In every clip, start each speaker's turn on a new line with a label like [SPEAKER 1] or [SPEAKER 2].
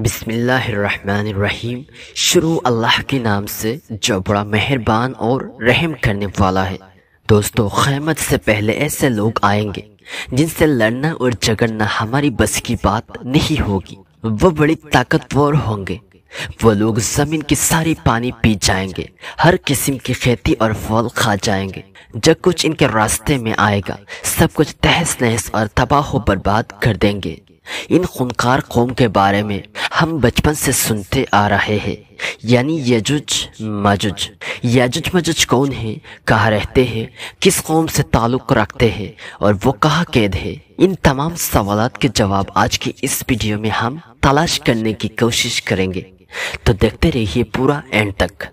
[SPEAKER 1] बिसमीम शुरू अल्लाह के नाम से जो बड़ा मेहरबान और रहम करने वाला है दोस्तों ख़ैमत से पहले ऐसे लोग आएंगे जिनसे लड़ना और झगड़ना हमारी बस की बात नहीं होगी वो बड़ी ताकतवर होंगे वो लोग ज़मीन की सारी पानी पी जाएंगे हर किस्म की खेती और फल खा जाएंगे जब कुछ इनके रास्ते में आएगा सब कुछ तहस नहस और तबाह बर्बाद कर देंगे इन खुनकार कौम के बारे में हम बचपन से सुनते आ रहे हैं यानी यजुज मजुज यजुज मजुज कौन है कहाँ रहते हैं किस कौम से ताल्लुक़ रखते हैं और वो कहाँ कैद है इन तमाम सवाल के जवाब आज की इस वीडियो में हम तलाश करने की कोशिश करेंगे तो देखते रहिए पूरा एंड तक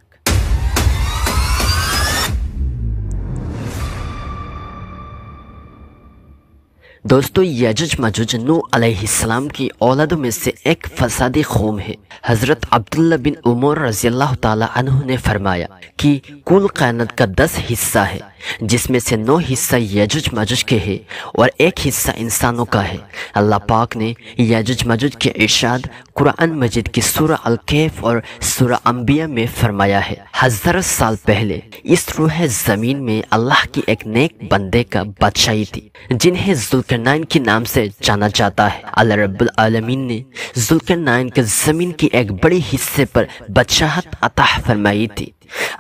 [SPEAKER 1] दोस्तों यजुज मजुज नू अलैहिस्सलाम की औलाद में से एक फसादी खूम है हज़रत अब्दुल्ला बिन उमर रजील्ला तु ने फरमाया कि कुल कायनत का दस हिस्सा है जिसमें से नौ हिस्सा यजुज मजुज के है और एक हिस्सा इंसानों का है अल्लाह पाक ने यजुज मजुज के इर्शाद कुरान मजिद की सूर अलकेफ और सूर अम्बिया में फरमाया है हजार साल पहले इस रूह ज़मीन में अल्लाह की एक नेक बंदे का बादशाही थी जिन्हें जुल्करनाइन के नाम से जाना जाता है अल्लाह रब्बुल आलमीन ने जुल्करनाइन के ज़मीन की एक बड़े हिस्से पर बादशाहत अता फरमाई थी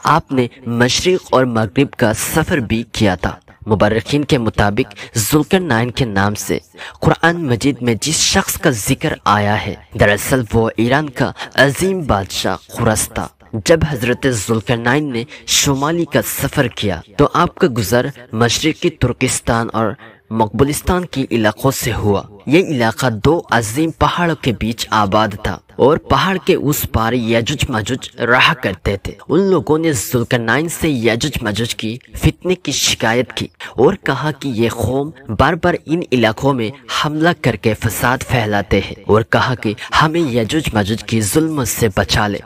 [SPEAKER 1] आपने मशरक़ और मगरब का सफ़र भी किया था मुबरकिन के मुताबिक जुल्कर नाइन के नाम से कुरान मजीद में जिस शख्स का जिक्र आया है दरअसल वो ईरान का अजीम बादशाह खुरस था जब हजरत जुल्कर नाइन ने शुमाली का सफ़र किया तो आपका गुजर मशरक़ी तुर्किस्तान और मकबुलिस्तान के इलाकों से हुआ ये इलाका दो अजीम पहाड़ों के बीच आबाद था और पहाड़ के उस पार यजुज मजुज रहा करते थे उन लोगों ने जुल्कनाइन से यजुज मजुज की फितने की शिकायत की और कहा कि ये कौम बार बार इन इलाकों में हमला करके फसाद फैलाते हैं और कहा कि हमें यजुज मजुज की जुल्म से बचा ले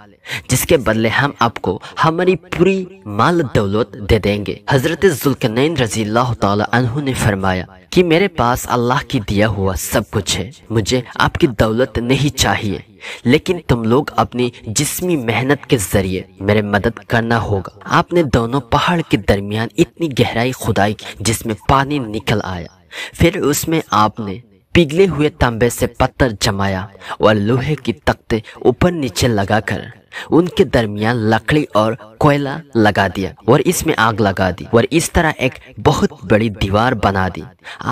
[SPEAKER 1] जिसके बदले हम आपको हमारी पूरी माल दौलत दे देंगे हजरत जुल्कनैन रजी अल्लाह ने फरमाया कि मेरे पास अल्लाह की दिया हुआ सब कुछ है मुझे आपकी दौलत नहीं चाहिए लेकिन तुम लोग अपनी जिस्मी मेहनत के जरिए मेरे मदद करना होगा आपने दोनों पहाड़ के दरमियान इतनी गहराई खुदाई जिसमें पानी निकल आया फिर उसमें आपने पिघले हुए तांबे से पत्थर जमाया और लोहे की तख्ते ऊपर नीचे लगाकर उनके दरमियान लकड़ी और कोयला लगा दिया और इसमें आग लगा दी और इस तरह एक बहुत बड़ी दीवार बना दी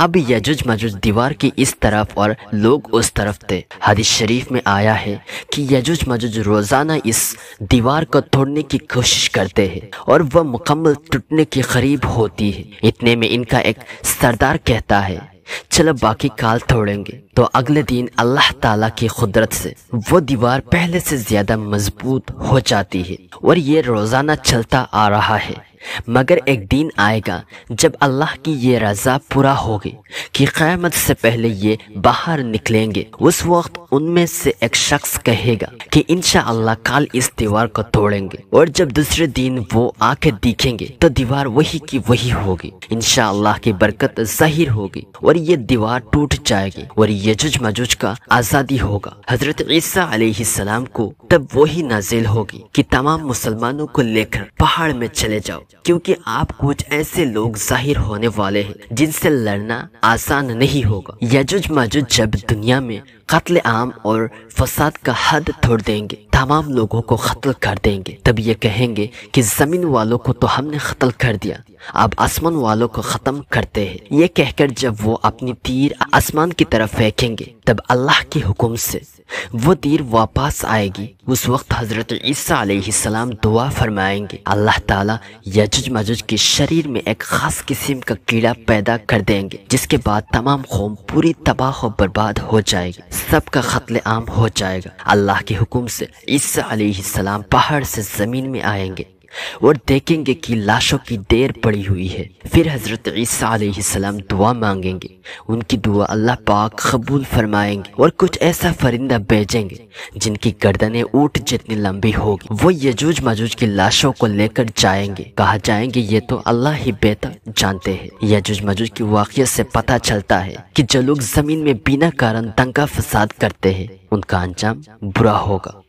[SPEAKER 1] अब यजुज मजुज दीवार की इस तरफ और लोग उस तरफ थे हदीस शरीफ में आया है कि यजुज मजुज रोजाना इस दीवार को तोड़ने की कोशिश करते हैं और वह मुकम्मल टूटने के करीब होती है इतने में इनका एक सरदार कहता है चलो बाकी काल तोड़ेंगे तो अगले दिन अल्लाह ताला की कुदरत से वो दीवार पहले से ज्यादा मजबूत हो जाती है और ये रोजाना चलता आ रहा है मगर एक दिन आएगा जब अल्लाह की ये रजा पूरा होगी कि क्या से पहले ये बाहर निकलेंगे उस वक्त उनमें से एक शख्स कहेगा कि इनशा काल इस दीवार को तोड़ेंगे और जब दूसरे दिन वो आके दिखेंगे तो दीवार वही की वही होगी इनशा की बरकत जाहिर होगी और ये दीवार टूट जाएगी और यजुज मजुज का आजादी होगा हजरत ईसा को तब वही नाजिल होगी कि तमाम मुसलमानों को लेकर पहाड़ में चले जाओ क्योंकि आप कुछ ऐसे लोग जाहिर होने वाले हैं जिनसे लड़ना आसान नहीं होगा यजुज मजुज जब दुनिया में कत्ल आम नाम और फसाद का हद तोड़ देंगे तमाम लोगों को कत्ल कर देंगे तब ये कहेंगे कि जमीन वालों को तो हमने कत्ल कर दिया अब आसमान वालों को ख़त्म करते हैं ये कहकर जब वो अपनी तीर आसमान की तरफ फेंकेंगे तब अल्लाह के हुक्म से वो तीर वापस आएगी उस वक्त हज़रत ईसा दुआ फरमाएंगे अल्लाह ताला यजुज मजुज के शरीर में एक ख़ास किस्म का कीड़ा पैदा कर देंगे जिसके बाद तमाम कौम पूरी तबाह और बर्बाद हो जाएगी सबका खतल आम हो जाएगा अल्लाह के हुक्म से ईसा सलाम पहाड़ से ज़मीन में आएंगे और देखेंगे कि लाशों की देर पड़ी हुई है फिर हज़रत ईसा दुआ मांगेंगे उनकी दुआ अल्लाह पाक कबूल फरमाएंगे और कुछ ऐसा फरिंदा भेजेंगे जिनकी गर्दनें ऊट जितनी लंबी होगी वो यजूज मजूज की लाशों को लेकर जाएंगे कहा जाएंगे ये तो अल्लाह ही बेहतर जानते हैं यजूज मजूज की वाक़ से पता चलता है कि जो लोग जमीन में बिना कारण दंगा फसाद करते हैं उनका अंजाम बुरा होगा